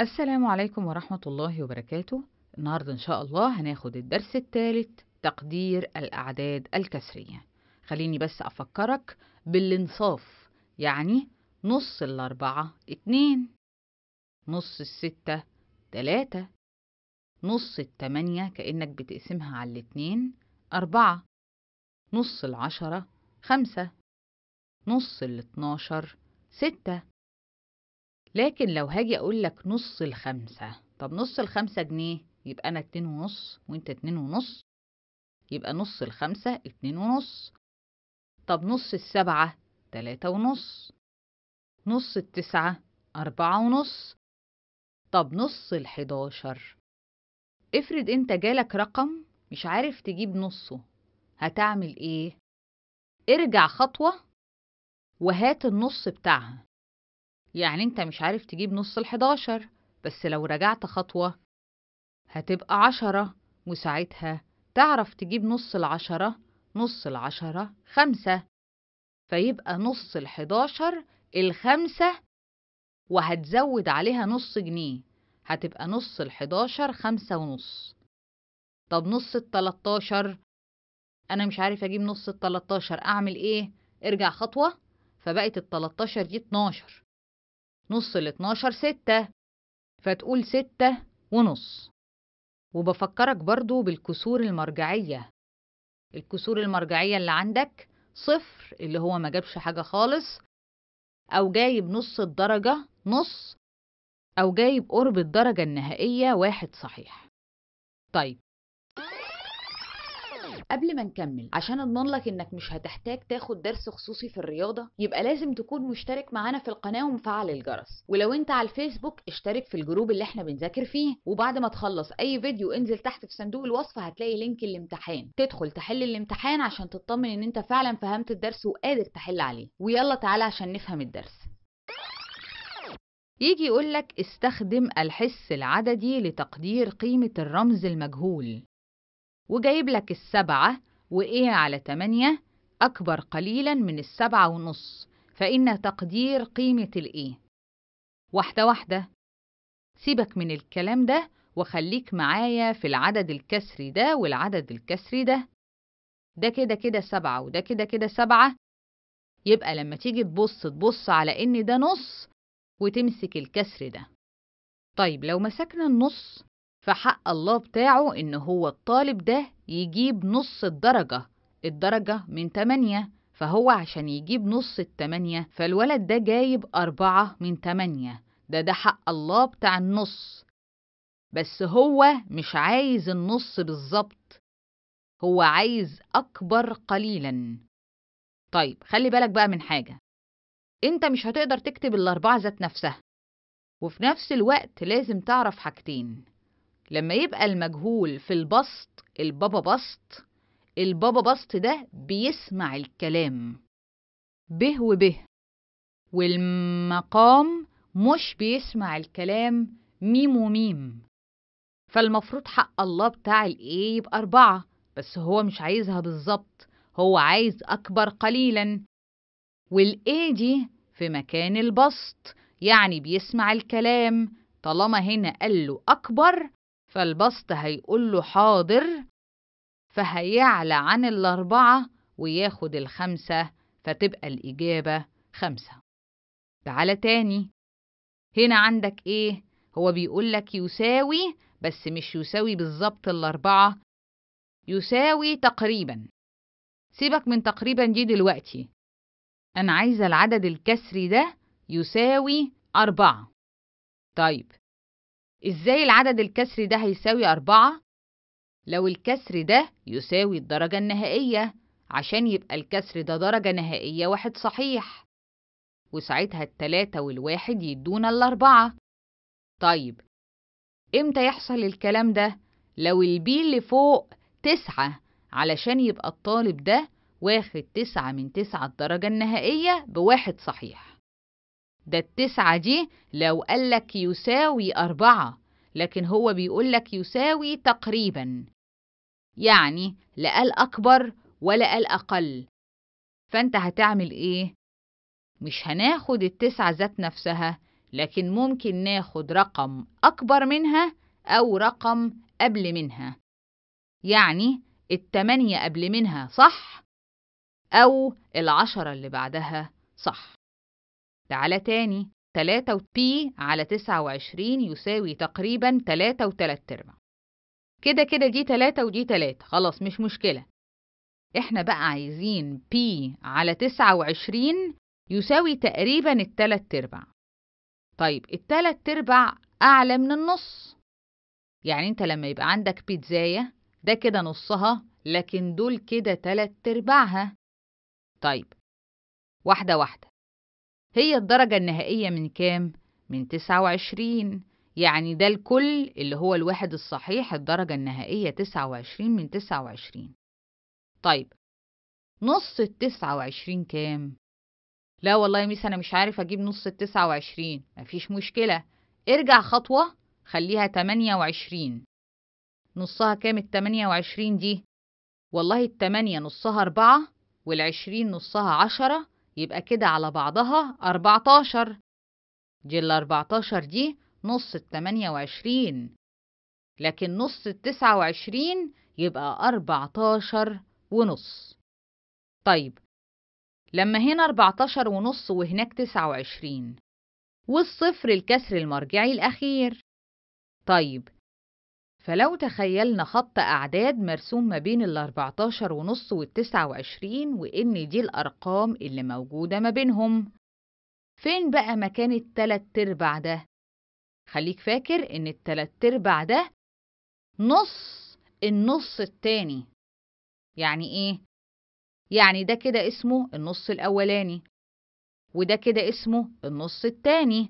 السلام عليكم ورحمة الله وبركاته النهاردة إن شاء الله هناخد الدرس الثالث تقدير الأعداد الكسرية خليني بس أفكرك بالانصاف يعني نص الأربعة اتنين نص الستة تلاتة نص التمانية كأنك بتقسمها على الاتنين أربعة نص العشرة خمسة نص الاتناشر ستة لكن لو هاجي أقول لك نص الخمسة طب نص الخمسة جنيه يبقى أنا اتنين ونص وأنت اتنين ونص يبقى نص الخمسة اتنين ونص طب نص السبعة تلاتة ونص نص التسعة أربعة ونص طب نص الحداشر افرض انت جالك رقم مش عارف تجيب نصه هتعمل ايه ارجع خطوة وهات النص بتاعها يعني انت مش عارف تجيب نص الحداشر بس لو رجعت خطوة هتبقى عشرة وساعتها تعرف تجيب نص العشرة نص العشرة خمسة فيبقى نص الحداشر الخمسة وهتزود عليها نص جنيه هتبقى نص الحداشر خمسة ونص طب نص التلاتاشر أنا مش عارف أجيب نص التلاتاشر أعمل إيه؟ ارجع خطوة فبقت التلاتاشر دي اتناشر نص ال 12 ستة فتقول ستة ونص وبفكرك برضو بالكسور المرجعية الكسور المرجعية اللي عندك صفر اللي هو ما جابش حاجة خالص أو جايب نص الدرجة نص أو جايب قرب الدرجة النهائية واحد صحيح طيب قبل ما نكمل عشان اضمن لك انك مش هتحتاج تاخد درس خصوصي في الرياضه يبقى لازم تكون مشترك معانا في القناه ومفعل الجرس ولو انت على الفيسبوك اشترك في الجروب اللي احنا بنذاكر فيه وبعد ما تخلص اي فيديو انزل تحت في صندوق الوصف هتلاقي لينك الامتحان تدخل تحل الامتحان عشان تطمن ان انت فعلا فهمت الدرس وقادر تحل عليه ويلا تعالى عشان نفهم الدرس يجي يقولك استخدم الحس العددي لتقدير قيمة الرمز المجهول وجايب لك السبعة وإيه على تمانية أكبر قليلا من السبعة ونص فإن تقدير قيمة الإيه واحدة واحدة سيبك من الكلام ده وخليك معايا في العدد الكسري ده والعدد الكسري ده ده كده كده سبعة وده كده كده سبعة يبقى لما تيجي تبص تبص على إن ده نص وتمسك الكسر ده طيب لو مسكنا النص فحق الله بتاعه إن هو الطالب ده يجيب نص الدرجة الدرجة من 8 فهو عشان يجيب نص التمانية فالولد ده جايب أربعة من تمانية ده ده حق الله بتاع النص بس هو مش عايز النص بالظبط هو عايز أكبر قليلا طيب خلي بالك بقى من حاجة انت مش هتقدر تكتب الأربعة ذات نفسها وفي نفس الوقت لازم تعرف حاجتين لما يبقى المجهول في البسط البابا بسط البابا بسط ده بيسمع الكلام به وبه والمقام مش بيسمع الكلام ميم وميم فالمفروض حق الله بتاع الايه يبقى أربعة بس هو مش عايزها بالظبط هو عايز أكبر قليلا والايه دي في مكان البسط يعني بيسمع الكلام طالما هنا قال له أكبر فالبسط هيقول له حاضر فهيعلى عن الأربعة وياخد الخمسة فتبقى الإجابة خمسة تعالى تاني هنا عندك إيه؟ هو بيقول لك يساوي بس مش يساوي بالظبط الأربعة يساوي تقريبا سيبك من تقريبا دي دلوقتي أنا عايزة العدد الكسري ده يساوي أربعة طيب إزاي العدد الكسري ده هيساوي أربعة؟ لو الكسر ده يساوي الدرجة النهائية عشان يبقى الكسر ده درجة نهائية واحد صحيح وساعتها التلاتة والواحد يدونا الأربعة طيب إمتى يحصل الكلام ده؟ لو البي اللي فوق تسعة علشان يبقى الطالب ده واخد تسعة من تسعة الدرجة النهائية بواحد صحيح ده التسعة دي لو قالك يساوي أربعة لكن هو بيقول لك يساوي تقريبا يعني لا قال أكبر ولا قال أقل فأنت هتعمل إيه؟ مش هناخد التسعة ذات نفسها لكن ممكن ناخد رقم أكبر منها أو رقم قبل منها يعني التمانية قبل منها صح أو العشرة اللي بعدها صح تعالى تاني 3 بي على 29 يساوي تقريبا 3 و 3 أرباع كده كده دي 3 ودي 3 خلاص مش مشكلة احنا بقى عايزين بي على 29 يساوي تقريبا التلات أرباع طيب التلات أرباع أعلى من النص يعني انت لما يبقى عندك بيتزاية ده كده نصها لكن دول كده تلات أرباعها طيب واحدة واحدة هي الدرجة النهائية من كام؟ من 29 يعني ده الكل اللي هو الواحد الصحيح الدرجة النهائية 29 من 29 طيب نص التسعة وعشرين كام؟ لا والله يا ميس أنا مش عارف أجيب نص التسعة وعشرين مفيش مشكلة ارجع خطوة خليها 28 وعشرين نصها كام ال وعشرين دي؟ والله 8 نصها أربعة والعشرين نصها عشرة يبقى كده على بعضها 14 دي ال 14 دي نص ال 28 لكن نص ال 29 يبقى 14 ونص طيب لما هنا 14 ونص وهناك 29 والصفر الكسر المرجعي الأخير طيب فلو تخيلنا خط أعداد مرسوم ما بين ال 14 ونص وال 29 وإن دي الأرقام اللي موجودة ما بينهم فين بقى مكان التلات تربع ده؟ خليك فاكر إن التلات تربع ده نص النص التاني يعني إيه؟ يعني ده كده اسمه النص الأولاني وده كده اسمه النص التاني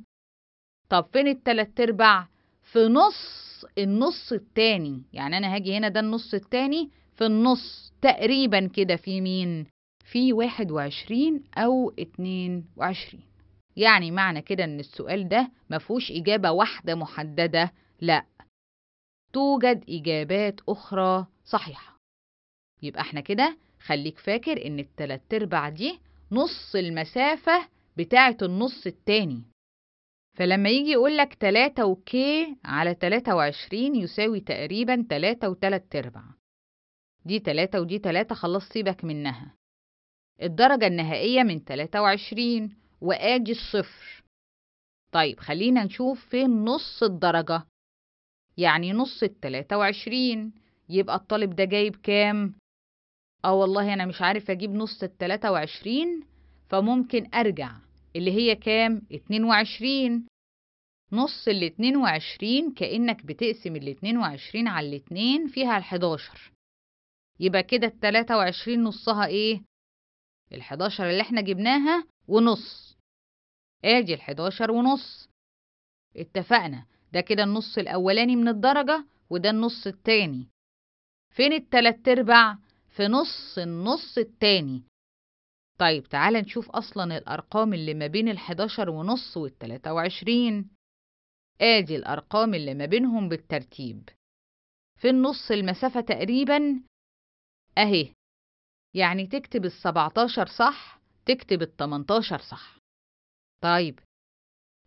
طب فين التلات تربع؟ في نص النص التاني يعني انا هاجي هنا ده النص التاني في النص تقريبا كده في مين في 21 او 22 يعني معنى كده ان السؤال ده مفهوش اجابه واحده محدده لا توجد اجابات اخرى صحيحه يبقى احنا كده خليك فاكر ان التلات ارباع دي نص المسافه بتاعه النص التاني فلما يجي يقول لك 3 وكي على 23 يساوي تقريبا 3 وتلات ارباع دي 3 ودي 3 خلاص سيبك منها الدرجة النهائية من 23 وآدي الصفر طيب خلينا نشوف فين نص الدرجة يعني نص ال 23 يبقى الطالب ده جايب كام؟ اه والله أنا مش عارف أجيب نص ال 23 فممكن أرجع اللي هي كام؟ 22 نص ال 22 كأنك بتقسم ال 22 على ال 2 فيها ال 11 يبقى كده ال 23 نصها ايه؟ ال 11 اللي احنا جبناها ونص ادي ال 11 ونص اتفقنا ده كده النص الأولاني من الدرجة وده النص التاني فين التلات ارباع؟ في نص النص التاني طيب تعال نشوف أصلا الأرقام اللي ما بين الحداشر ونص والتلاتة وعشرين آدي الأرقام اللي ما بينهم بالترتيب في النص المسافة تقريبا أهي يعني تكتب السبعتاشر صح تكتب التمنتاشر صح طيب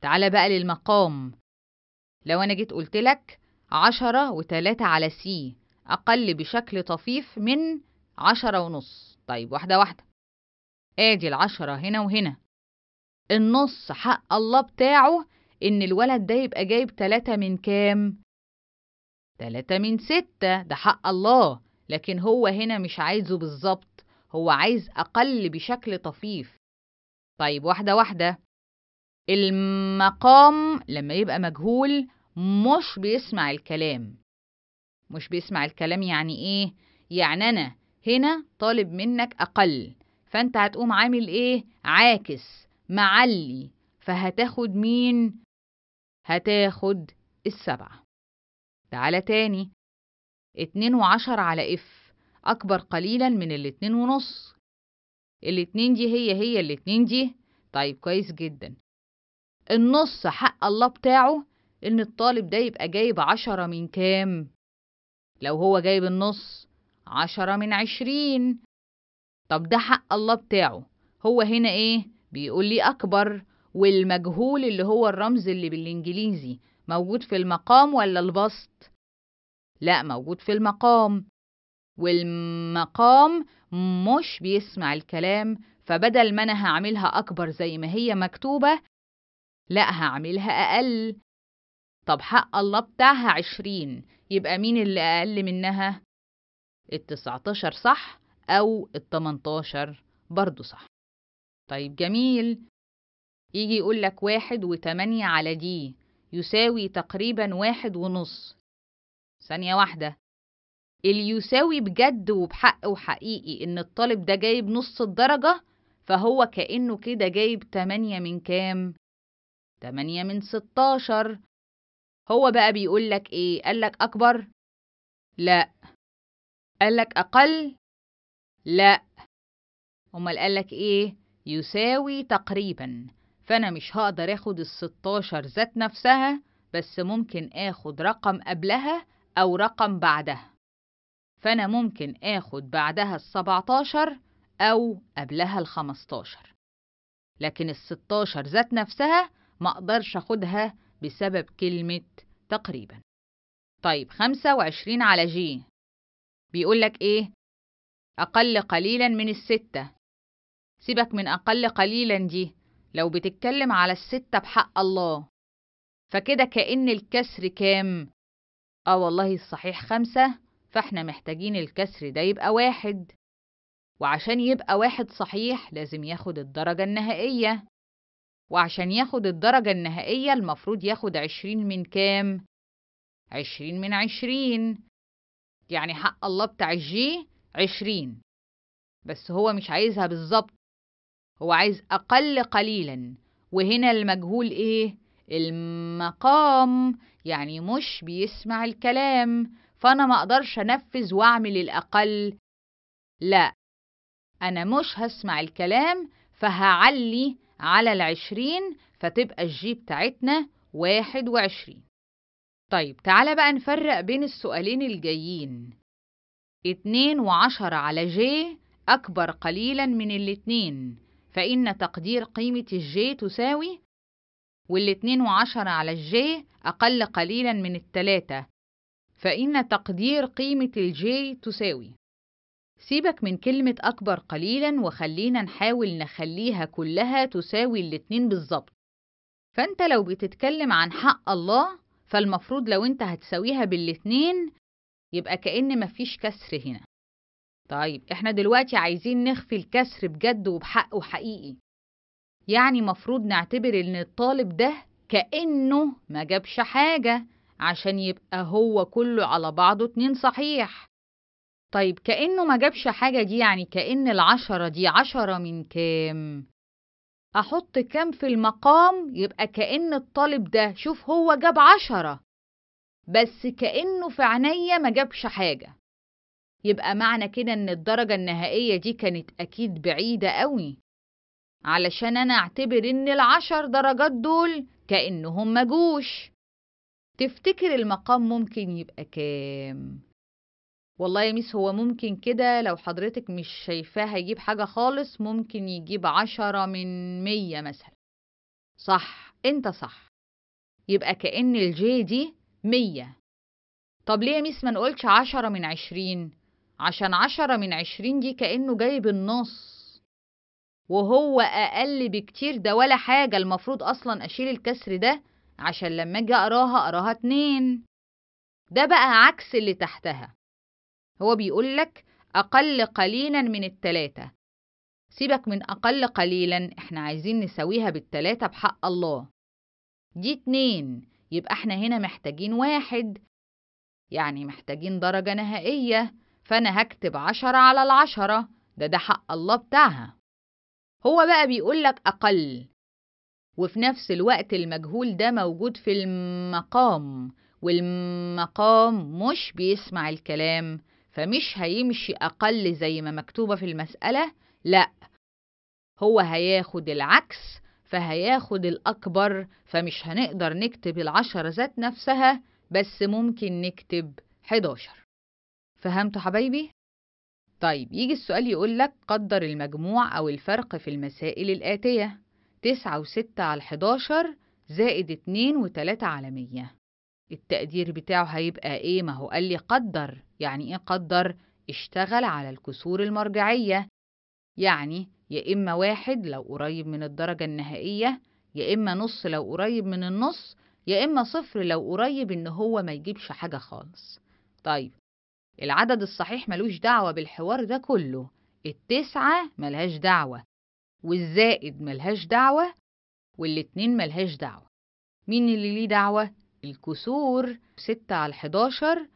تعالى بقى للمقام لو أنا جيت قلتلك عشرة وتلاتة على سي أقل بشكل طفيف من عشرة ونص طيب واحدة واحدة ادي العشرة هنا وهنا النص حق الله بتاعه إن الولد ده يبقى جايب تلاتة من كام؟ تلاتة من ستة ده حق الله لكن هو هنا مش عايزه بالظبط هو عايز أقل بشكل طفيف طيب واحدة واحدة المقام لما يبقى مجهول مش بيسمع الكلام مش بيسمع الكلام يعني إيه؟ يعني أنا هنا طالب منك أقل فانت هتقوم عامل ايه عاكس معلي فهتاخد مين هتاخد السبعة تعالى تاني اتنين وعشر على اف اكبر قليلا من الاتنين ونص الاتنين دي هي هي الاتنين دي طيب كويس جدا النص حق الله بتاعه ان الطالب ده يبقى جايب عشرة من كام لو هو جايب النص عشرة من عشرين طب ده حق الله بتاعه هو هنا ايه بيقول لي اكبر والمجهول اللي هو الرمز اللي بالانجليزي موجود في المقام ولا البسط لا موجود في المقام والمقام مش بيسمع الكلام فبدل ما انا هعملها اكبر زي ما هي مكتوبه لا هعملها اقل طب حق الله بتاعها عشرين يبقى مين اللي اقل منها التسعتاشر صح أو التمنتاشر برضو صح طيب جميل يجي يقول لك واحد وتمانية على دي يساوي تقريبا واحد ونص ثانية واحدة اللي يساوي بجد وبحق وحقيقي إن الطالب ده جايب نص الدرجة فهو كأنه كده جايب تمانية من كام؟ تمانية من ستاشر هو بقى بيقول لك إيه؟ قال لك أكبر؟ لأ قال لك أقل؟ لا امال قالك ايه يساوي تقريبا فانا مش هقدر اخد الستاشر ذات نفسها بس ممكن اخد رقم قبلها او رقم بعدها فانا ممكن اخد بعدها السبعتاشر او قبلها الخمستاشر لكن الستاشر ذات نفسها مقدرش اخدها بسبب كلمة تقريبا طيب خمسة وعشرين على جي بيقولك ايه أقل قليلا من الستة سيبك من أقل قليلا دي لو بتتكلم على الستة بحق الله فكده كأن الكسر كام؟ آه والله الصحيح خمسة فإحنا محتاجين الكسر ده يبقى واحد وعشان يبقى واحد صحيح لازم ياخد الدرجة النهائية وعشان ياخد الدرجة النهائية المفروض ياخد عشرين من كام؟ عشرين من عشرين يعني حق الله بتاع الجي عشرين بس هو مش عايزها بالظبط هو عايز أقل قليلا وهنا المجهول إيه؟ المقام يعني مش بيسمع الكلام فأنا ما أقدرش أنفذ وأعمل الأقل لا أنا مش هسمع الكلام فهعلي على العشرين فتبقى الجي بتاعتنا واحد وعشرين طيب تعالى بقى نفرق بين السؤالين الجايين اتنين وعشرة على جي أكبر قليلا من الاتنين فإن تقدير قيمة الجي تساوي والاتنين وعشرة على الجي أقل قليلا من التلاتة فإن تقدير قيمة الجي تساوي سيبك من كلمة أكبر قليلا وخلينا نحاول نخليها كلها تساوي الاتنين بالظبط فأنت لو بتتكلم عن حق الله فالمفروض لو أنت هتساويها بالاتنين يبقى كأن مفيش كسر هنا طيب احنا دلوقتي عايزين نخفي الكسر بجد وبحق وحقيقي يعني مفروض نعتبر ان الطالب ده كأنه ما جابش حاجة عشان يبقى هو كله على بعضه اتنين صحيح طيب كأنه ما جابش حاجة دي يعني كأن العشرة دي عشرة من كام؟ أحط كام في المقام يبقى كأن الطالب ده شوف هو جاب عشرة بس كأنه في عينيا ما جابش حاجة يبقى معنى كده إن الدرجة النهائية دي كانت أكيد بعيدة قوي علشان أنا أعتبر إن العشر درجات دول كأنهم مجوش تفتكر المقام ممكن يبقى كام؟ والله يا ميس هو ممكن كده لو حضرتك مش شايفاه هيجيب حاجة خالص ممكن يجيب عشرة من مية مثلا صح انت صح يبقى كأن الجي دي مية طب ليه يا ميس ما نقولش عشرة من عشرين عشان عشرة من عشرين دي كأنه جايب النص وهو أقل بكتير ده ولا حاجة المفروض أصلا أشيل الكسر ده عشان لما أجي أقراها أقراها اتنين ده بقى عكس اللي تحتها هو بيقولك أقل قليلا من التلاتة سيبك من أقل قليلا احنا عايزين نساويها بالتلاتة بحق الله دي اتنين يبقى احنا هنا محتاجين واحد يعني محتاجين درجة نهائية فأنا هكتب عشرة على العشرة ده ده حق الله بتاعها هو بقى بيقول لك أقل وفي نفس الوقت المجهول ده موجود في المقام والمقام مش بيسمع الكلام فمش هيمشي أقل زي ما مكتوبة في المسألة لأ هو هياخد العكس فهياخد الأكبر فمش هنقدر نكتب العشرة ذات نفسها بس ممكن نكتب 11 فهمتوا حبايبي؟ طيب يجي السؤال يقول لك قدر المجموع أو الفرق في المسائل الآتية تسعة وستة على 11 زائد اتنين وتلاتة على مية التقدير بتاعه هيبقى ايه ما هو قال لي قدر يعني ايه قدر اشتغل على الكسور المرجعية يعني يا إما واحد لو قريب من الدرجة النهائية يا إما نص لو قريب من النص يا إما صفر لو قريب إن هو ما يجيبش حاجة خالص طيب العدد الصحيح ملوش دعوة بالحوار ده كله التسعة ملهاش دعوة والزائد ملهاش دعوة والاتنين ملهاش دعوة مين اللي ليه دعوة؟ الكسور ستة على الحداشر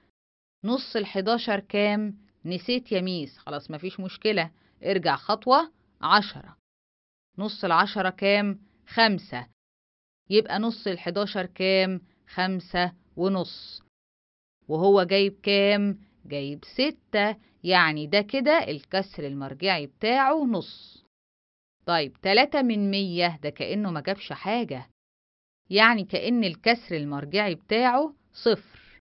نص الحداشر كام؟ نسيت يا ميس خلاص مفيش مشكلة ارجع خطوة عشرة نص العشرة كام؟ خمسة يبقى نص الحداشر كام؟ خمسة ونص وهو جايب كام؟ جايب ستة يعني ده كده الكسر المرجعي بتاعه نص طيب تلاتة من مية ده كأنه ما جابش حاجة يعني كأن الكسر المرجعي بتاعه صفر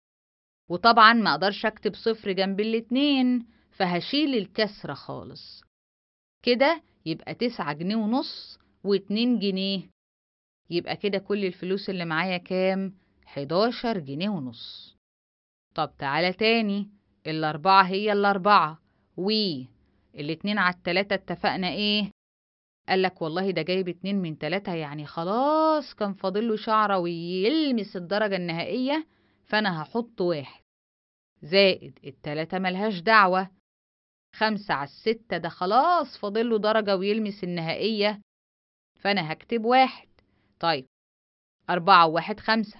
وطبعا ما أقدرش أكتب صفر جنب الاتنين فهشيل الكسرة خالص كده يبقى تسعة جنيه ونص واتنين جنيه يبقى كده كل الفلوس اللي معايا كام؟ حداشر جنيه ونص طب تعالى تاني الأربعة هي الأربعة و الاتنين على التلاتة اتفقنا ايه؟ قالك والله ده جايب اتنين من تلاتة يعني خلاص كان فاضله شعرة ويلمس الدرجة النهائية فأنا هحط واحد زائد التلاتة ملهاش دعوة خمسة على الستة ده خلاص فاضله درجة ويلمس النهائية فأنا هكتب واحد طيب أربعة وواحد خمسة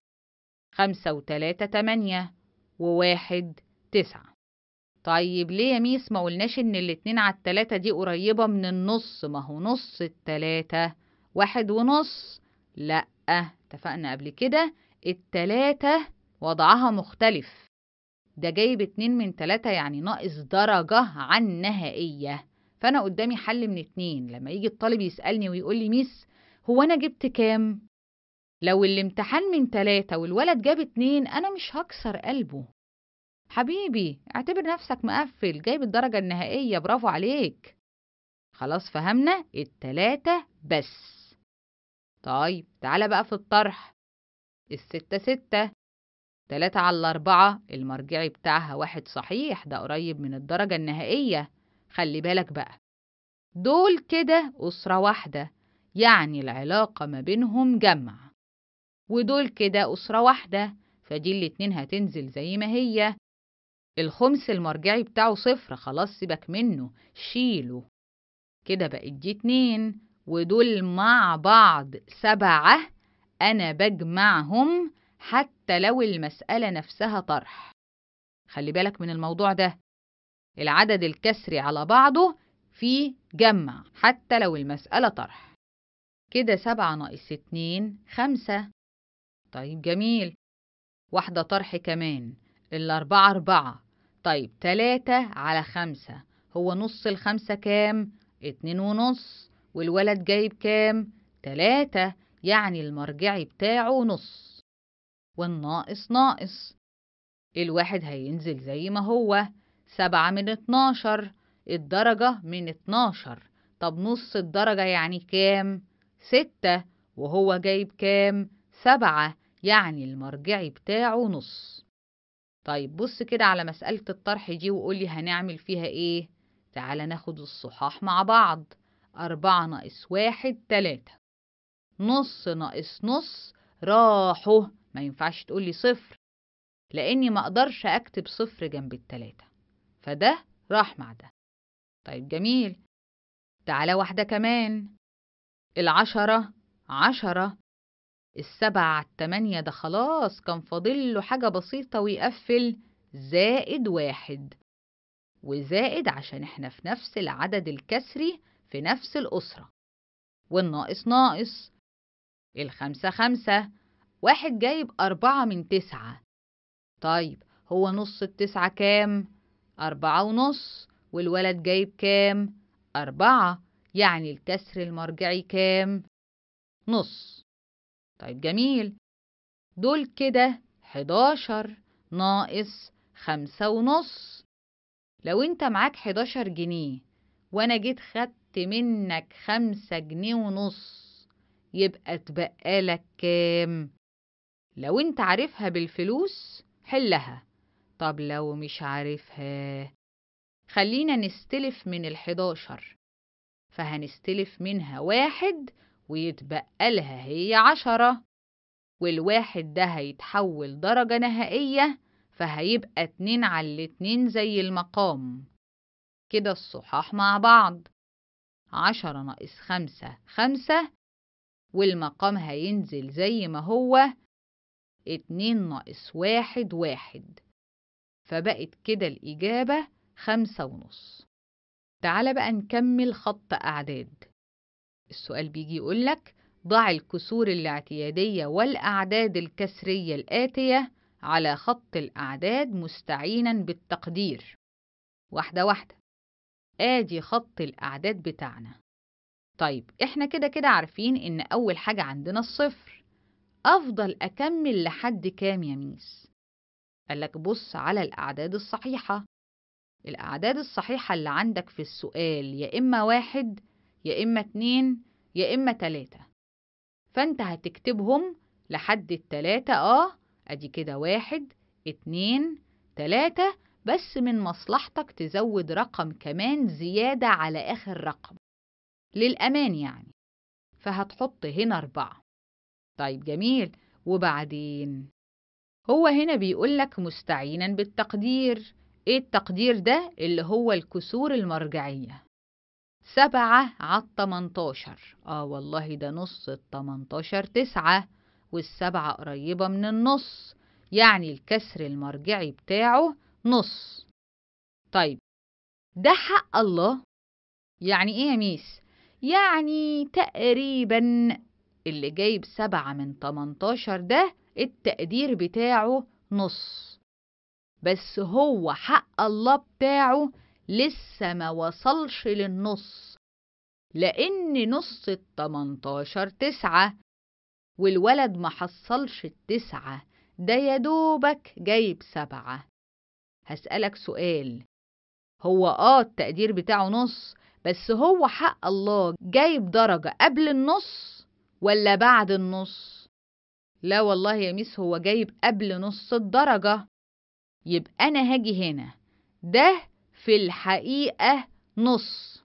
خمسة وتلاتة تمانية وواحد تسعة طيب ليه يا ميس ما قلناش إن الاتنين على التلاتة دي قريبة من النص ما هو نص التلاتة واحد ونص لأ اتفقنا قبل كده التلاتة وضعها مختلف ده جايب اتنين من تلاتة يعني ناقص درجة عن نهائية فأنا قدامي حل من اتنين لما يجي الطالب يسألني ويقول لي ميس هو أنا جبت كام؟ لو الامتحان من تلاتة والولد جاب اتنين أنا مش هكسر قلبه حبيبي اعتبر نفسك مقفل جايب الدرجة النهائية برافو عليك خلاص فهمنا التلاتة بس طيب تعالى بقى في الطرح الستة ستة تلاتة على أربعة المرجعي بتاعها واحد صحيح ده قريب من الدرجة النهائية خلي بالك بقى دول كده أسرة واحدة يعني العلاقة ما بينهم جمع ودول كده أسرة واحدة فدي الاتنين هتنزل زي ما هي الخمس المرجعي بتاعه صفر خلاص سيبك منه شيله كده بقت دي اتنين ودول مع بعض سبعة أنا بجمعهم حتى لو المسألة نفسها طرح خلي بالك من الموضوع ده العدد الكسري على بعضه فيه جمع حتى لو المسألة طرح كده سبعة ناقص اتنين خمسة طيب جميل واحدة طرح كمان الأربعة أربعة طيب تلاتة على خمسة هو نص الخمسة كام؟ اتنين ونص والولد جايب كام؟ تلاتة يعني المرجعي بتاعه نص والناقص ناقص الواحد هينزل زي ما هو سبعة من اتناشر الدرجة من اتناشر طب نص الدرجة يعني كام؟ ستة وهو جايب كام؟ سبعة يعني المرجعي بتاعه نص طيب بص كده على مسألة الطرح دي وقولي هنعمل فيها ايه تعالى ناخد الصحاح مع بعض أربعة ناقص واحد تلاتة نص ناقص نص راحوا ما ينفعش تقولي صفر لأني ما أقدرش أكتب صفر جنب التلاتة فده راح مع ده طيب جميل تعالى واحدة كمان العشرة عشرة السبعة على التمانية ده خلاص كان فاضل له حاجة بسيطة ويقفل زائد واحد وزائد عشان احنا في نفس العدد الكسري في نفس الأسرة والناقص ناقص الخمسة خمسة واحد جايب أربعة من تسعة طيب هو نص التسعة كام؟ أربعة ونص والولد جايب كام؟ أربعة يعني الكسر المرجعي كام؟ نص طيب جميل دول كده حداشر ناقص خمسة ونص لو انت معاك حداشر جنيه وانا جيت خدت منك خمسة جنيه ونص يبقى تبقى لك كام؟ لو انت عارفها بالفلوس حلها طب لو مش عارفها خلينا نستلف من الحداشر فهنستلف منها واحد ويتبقى لها هي عشرة والواحد ده هيتحول درجة نهائية فهيبقى اتنين على اتنين زي المقام كده الصحاح مع بعض عشرة ناقص خمسة خمسة والمقام هينزل زي ما هو اتنين ناقص واحد واحد فبقت كده الإجابة خمسة ونص تعال بقى نكمل خط أعداد السؤال بيجي يقولك ضع الكسور الاعتيادية والأعداد الكسرية الآتية على خط الأعداد مستعينا بالتقدير واحدة واحدة آدي خط الأعداد بتاعنا طيب إحنا كده كده عارفين إن أول حاجة عندنا الصفر أفضل أكمل لحد كام يا ميس؟ قالك بص على الأعداد الصحيحة الأعداد الصحيحة اللي عندك في السؤال يا إما واحد يا إما اتنين يا إما تلاتة فأنت هتكتبهم لحد التلاتة آه أدي كده واحد اتنين تلاتة بس من مصلحتك تزود رقم كمان زيادة على آخر رقم للأمان يعني فهتحط هنا أربعة طيب جميل وبعدين هو هنا بيقول لك مستعينا بالتقدير ايه التقدير ده اللي هو الكسور المرجعية سبعة على تمنتاشر اه والله ده نص التمنتاشر تسعة والسبعة قريبة من النص يعني الكسر المرجعي بتاعه نص طيب ده حق الله يعني ايه يا ميس يعني تقريبا اللي جايب سبعة من تمنتاشر ده التقدير بتاعه نص بس هو حق الله بتاعه لسه ما وصلش للنص لأن نص التمنتاشر تسعة والولد ما حصلش التسعة ده يا دوبك جايب سبعة هسألك سؤال هو آه التقدير بتاعه نص بس هو حق الله جايب درجة قبل النص ولا بعد النص لا والله يا ميس هو جايب قبل نص الدرجة يبقى أنا هاجي هنا ده في الحقيقة نص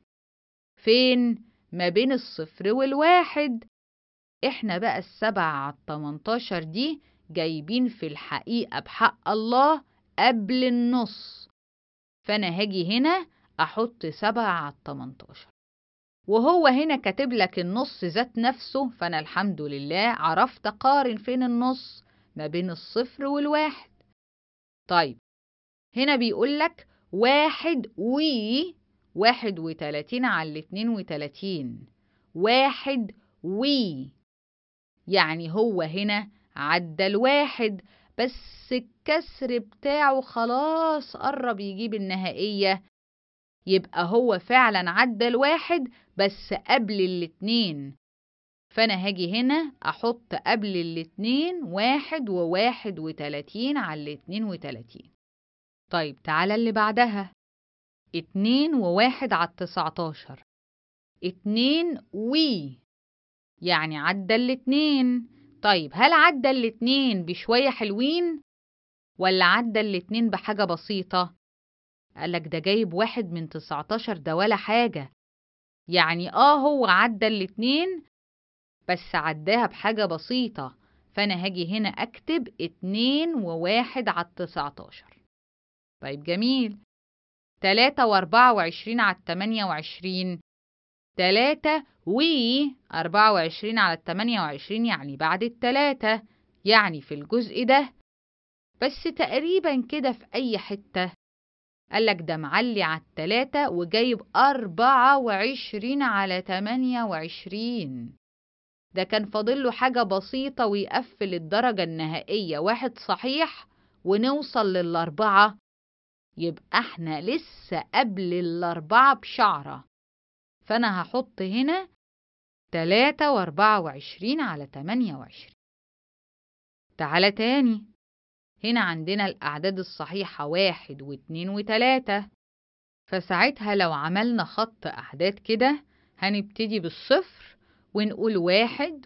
فين؟ ما بين الصفر والواحد احنا بقى السبعة على التمنتاشر دي جايبين في الحقيقة بحق الله قبل النص فأنا هاجي هنا أحط سبعة على التمنتاشر وهو هنا كاتب لك النص ذات نفسه فأنا الحمد لله عرفت أقارن فين النص ما بين الصفر والواحد طيب هنا بيقول لك واحد و واحد وتلاتين على الاتنين وتلاتين واحد وي يعني هو هنا عدى الواحد بس الكسر بتاعه خلاص قرب يجيب النهائية يبقى هو فعلا عدى الواحد بس قبل الاتنين فأنا هاجي هنا أحط قبل الاتنين واحد وواحد وتلاتين على الاتنين وتلاتين طيب تعالى اللي بعدها اتنين وواحد على التسعتاشر اتنين وي يعني عدى الاتنين طيب هل عدى الاتنين بشوية حلوين؟ ولا عدى الاتنين بحاجة بسيطة؟ قال لك ده جايب واحد من 19 ده ولا حاجة يعني آه هو عدى الاتنين بس عداها بحاجة بسيطة فأنا هاجي هنا أكتب اتنين وواحد على التسعتاشر طيب جميل تلاتة وأربعة وعشرين على التمانية وعشرين تلاتة و أربعة وعشرين على التمانية وعشرين يعني بعد التلاتة يعني في الجزء ده بس تقريبا كده في أي حتة قال لك ده معلي على التلاتة وجايب أربعة وعشرين على تمانية وعشرين ده كان فاضله حاجة بسيطة ويقفل الدرجة النهائية واحد صحيح ونوصل للأربعة يبقى احنا لسه قبل الأربعة بشعرة فأنا هحط هنا تلاتة وأربعة وعشرين على تمانية وعشرين تعالى تاني هنا عندنا الأعداد الصحيحة واحد واتنين وتلاتة فساعتها لو عملنا خط أعداد كده هنبتدي بالصفر ونقول واحد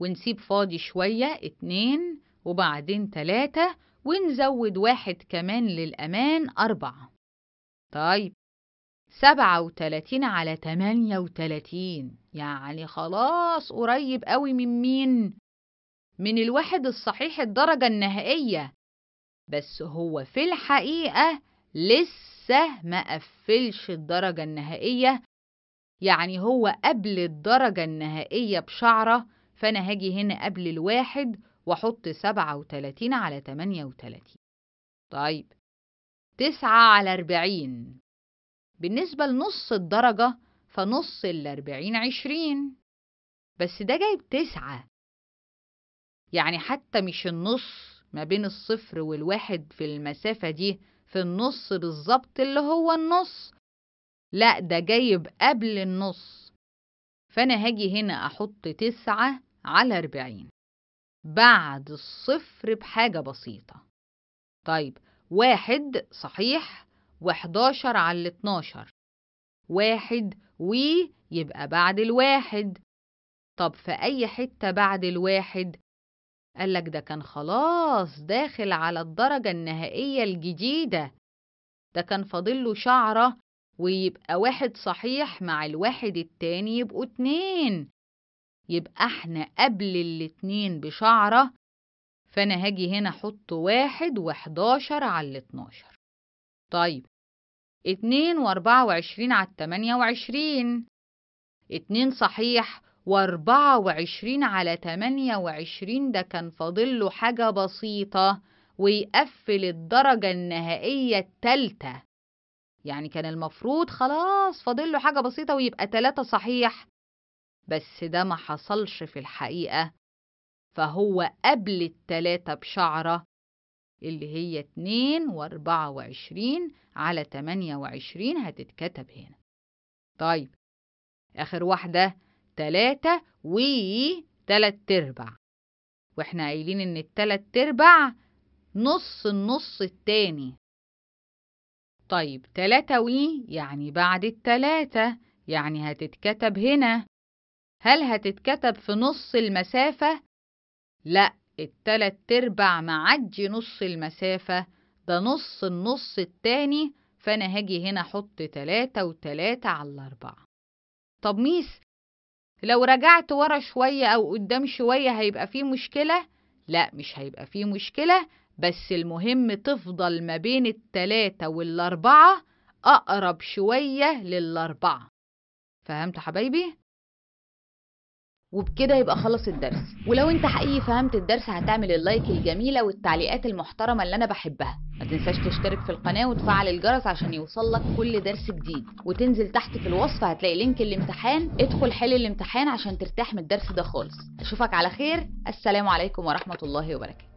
ونسيب فاضي شوية اتنين وبعدين تلاتة ونزود واحد كمان للأمان أربعة طيب سبعة وتلاتين على تمانية وتلاتين يعني خلاص قريب قوي من مين؟ من الواحد الصحيح الدرجة النهائية بس هو في الحقيقة لسه ما قفلش الدرجة النهائية يعني هو قبل الدرجة النهائية بشعرة فأنا هاجي هنا قبل الواحد وأحط سبعة وتلاتين على تمانية وتلاتين طيب تسعة على أربعين بالنسبة لنص الدرجة فنص الأربعين عشرين بس ده جايب تسعة يعني حتى مش النص ما بين الصفر والواحد في المسافة دي في النص بالظبط اللي هو النص لا ده جايب قبل النص فأنا هاجي هنا أحط تسعة على أربعين بعد الصفر بحاجة بسيطة طيب واحد صحيح وحداشر على الاتناشر واحد ويبقى يبقى بعد الواحد طب في أي حتة بعد الواحد قالك ده كان خلاص داخل على الدرجة النهائية الجديدة ده كان فاضله شعرة ويبقى واحد صحيح مع الواحد التاني يبقوا اتنين يبقى احنا قبل الاتنين بشعرة فانا هاجي هنا احط واحد وحداشر على الاتناشر طيب اتنين واربعة وعشرين على التمانية وعشرين اتنين صحيح واربعة وعشرين على تمانية وعشرين ده كان فاضله حاجة بسيطة ويقفل الدرجة النهائية التالتة يعني كان المفروض خلاص فاضله حاجة بسيطة ويبقى تلاتة صحيح بس ده ما حصلش في الحقيقة فهو قبل التلاتة بشعرة اللي هي اتنين واربعة وعشرين على تمانية وعشرين هتتكتب هنا طيب آخر واحدة تلاتة و تلات ارباع واحنا قايلين ان التلات ارباع نص النص التاني طيب تلاتة و يعني بعد التلاتة يعني هتتكتب هنا هل هتتكتب في نص المسافة؟ لأ التلات ارباع معدي نص المسافة ده نص النص التاني فأنا هاجي هنا أحط تلاتة وتلاتة على الأربعة طب ميس لو رجعت ورا شوية أو قدام شوية هيبقى فيه مشكلة لا مش هيبقى فيه مشكلة بس المهم تفضل ما بين التلاتة والأربعة أقرب شوية للأربعة فهمت حبايبي؟ وبكده يبقى خلص الدرس ولو انت حقيقي فهمت الدرس هتعمل اللايك الجميله والتعليقات المحترمه اللي انا بحبها ما تنساش تشترك في القناه وتفعل الجرس عشان يوصلك كل درس جديد وتنزل تحت في الوصف هتلاقي لينك الامتحان ادخل حل الامتحان عشان ترتاح من الدرس ده خالص اشوفك على خير السلام عليكم ورحمه الله وبركاته